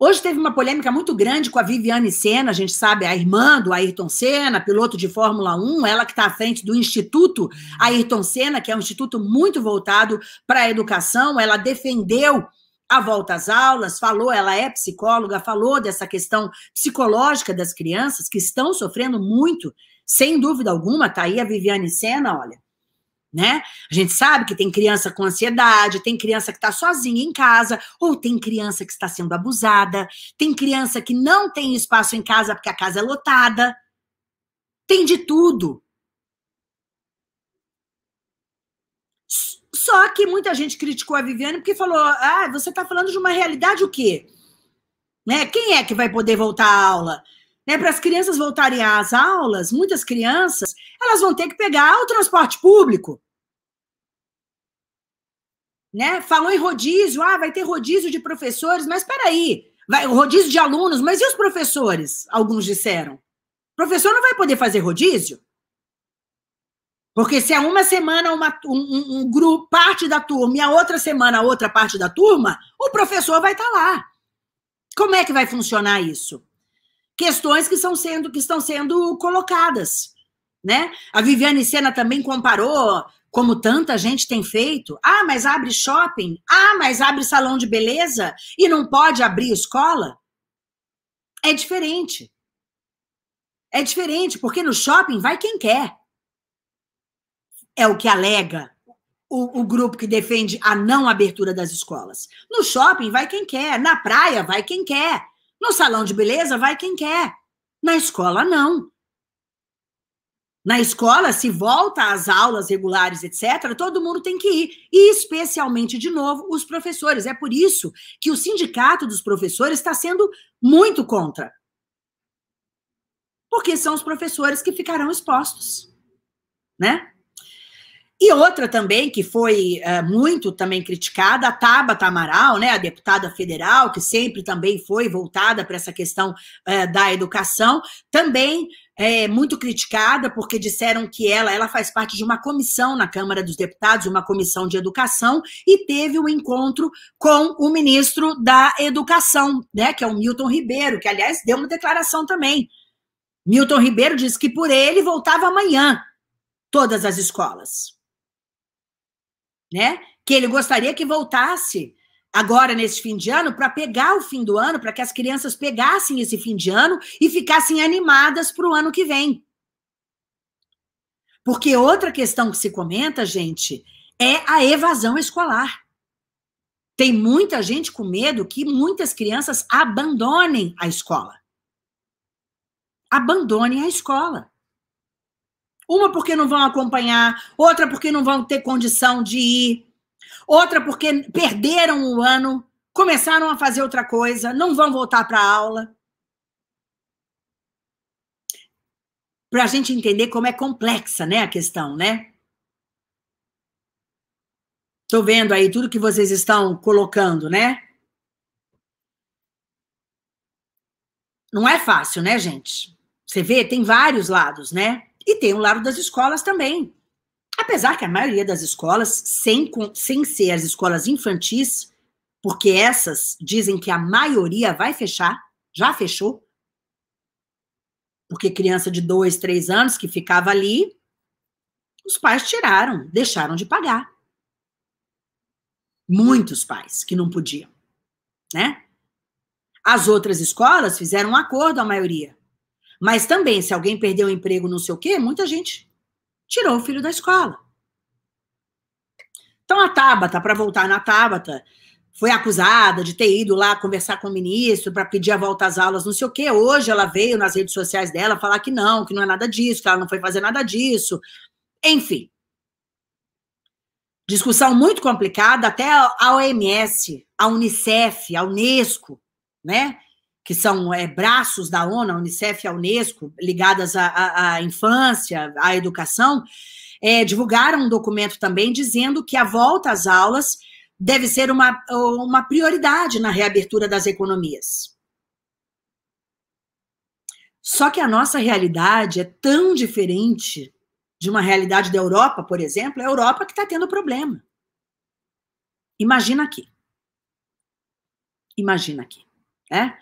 Hoje teve uma polêmica muito grande com a Viviane Senna, a gente sabe, a irmã do Ayrton Senna, piloto de Fórmula 1, ela que está à frente do Instituto Ayrton Senna, que é um instituto muito voltado para a educação. Ela defendeu a volta às aulas, falou, ela é psicóloga, falou dessa questão psicológica das crianças que estão sofrendo muito, sem dúvida alguma, tá aí a Viviane Senna, olha né? A gente sabe que tem criança com ansiedade, tem criança que está sozinha em casa, ou tem criança que está sendo abusada, tem criança que não tem espaço em casa porque a casa é lotada. Tem de tudo. Só que muita gente criticou a Viviane porque falou: ah, você está falando de uma realidade o quê? Né? Quem é que vai poder voltar à aula? Né, para as crianças voltarem às aulas, muitas crianças, elas vão ter que pegar o transporte público. Né? Falou em rodízio, ah, vai ter rodízio de professores, mas espera aí, vai rodízio de alunos, mas e os professores? Alguns disseram. O professor não vai poder fazer rodízio? Porque se é uma semana uma, um, um grupo, parte da turma e a outra semana outra parte da turma, o professor vai estar tá lá. Como é que vai funcionar isso? questões que, são sendo, que estão sendo colocadas. Né? A Viviane Sena também comparou, como tanta gente tem feito. Ah, mas abre shopping. Ah, mas abre salão de beleza e não pode abrir escola. É diferente. É diferente, porque no shopping vai quem quer. É o que alega o, o, grupo que defende a não abertura das escolas. No shopping vai quem quer, na praia vai quem quer. No salão de beleza, vai quem quer. Na escola, não. Na escola, se volta às aulas regulares, etc., todo mundo tem que ir. E, especialmente, de novo, os professores. É por isso que o sindicato dos professores está sendo muito contra. Porque são os professores que ficarão expostos. Né? E outra também, que foi é, muito também criticada, a Tabata Amaral, né, a deputada federal, que sempre também foi voltada para essa questão é, da educação, também é, muito criticada, porque disseram que ela, ela faz parte de uma comissão na Câmara dos Deputados, uma comissão de educação, e teve um encontro com o ministro da Educação, né, que é o Milton Ribeiro, que, aliás, deu uma declaração também. Milton Ribeiro disse que por ele voltava amanhã todas as escolas né? Que ele gostaria que voltasse agora nesse fim de ano para pegar o fim do ano, para que as crianças pegassem esse fim de ano e ficassem animadas para o ano que vem. Porque outra questão que se comenta, gente, é a evasão escolar. Tem muita gente com medo que muitas crianças abandonem a escola. Abandonem a escola. Uma porque não vão acompanhar, outra porque não vão ter condição de ir, outra porque perderam o ano, começaram a fazer outra coisa, não vão voltar para a aula. Para a gente entender como é complexa né, a questão, né? Estou vendo aí tudo que vocês estão colocando, né? Não é fácil, né, gente? Você vê, tem vários lados, né? E tem o lado das escolas também. Apesar que a maioria das escolas, sem, sem ser as escolas infantis, porque essas dizem que a maioria vai fechar, já fechou, porque criança de dois, três anos que ficava ali, os pais tiraram, deixaram de pagar. Muitos pais que não podiam, né? As outras escolas fizeram um acordo, a maioria. Mas também, se alguém perdeu o emprego, não sei o quê, muita gente tirou o filho da escola. Então a Tabata, para voltar na Tabata, foi acusada de ter ido lá conversar com o ministro para pedir a volta às aulas, não sei o quê. Hoje ela veio nas redes sociais dela falar que não, que não é nada disso, que ela não foi fazer nada disso. Enfim. Discussão muito complicada, até a OMS, a Unicef, a Unesco, né? que são é, braços da ONU, a Unicef e a Unesco, ligadas à, à, à infância, à educação, é, divulgaram um documento também dizendo que a volta às aulas deve ser uma, uma prioridade na reabertura das economias. Só que a nossa realidade é tão diferente de uma realidade da Europa, por exemplo, é a Europa que está tendo problema. Imagina aqui. Imagina aqui, né?